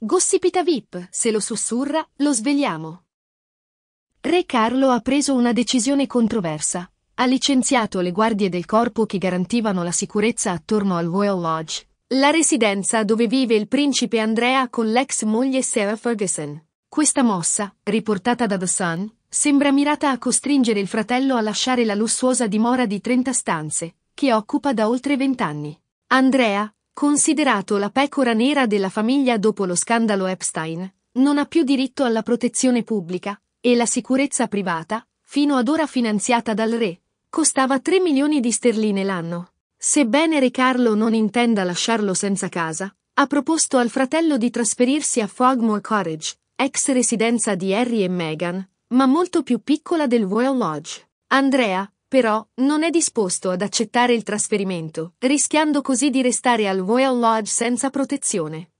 Gossipita VIP, se lo sussurra, lo svegliamo. Re Carlo ha preso una decisione controversa. Ha licenziato le guardie del corpo che garantivano la sicurezza attorno al Royal Lodge, la residenza dove vive il principe Andrea con l'ex moglie Sarah Ferguson. Questa mossa, riportata da The Sun, sembra mirata a costringere il fratello a lasciare la lussuosa dimora di 30 stanze, che occupa da oltre 20 anni. Andrea, considerato la pecora nera della famiglia dopo lo scandalo Epstein, non ha più diritto alla protezione pubblica, e la sicurezza privata, fino ad ora finanziata dal re, costava 3 milioni di sterline l'anno. Sebbene Re Carlo non intenda lasciarlo senza casa, ha proposto al fratello di trasferirsi a Fogmore Cottage, ex residenza di Harry e Meghan, ma molto più piccola del Royal Lodge. Andrea, però, non è disposto ad accettare il trasferimento, rischiando così di restare al Royal Lodge senza protezione.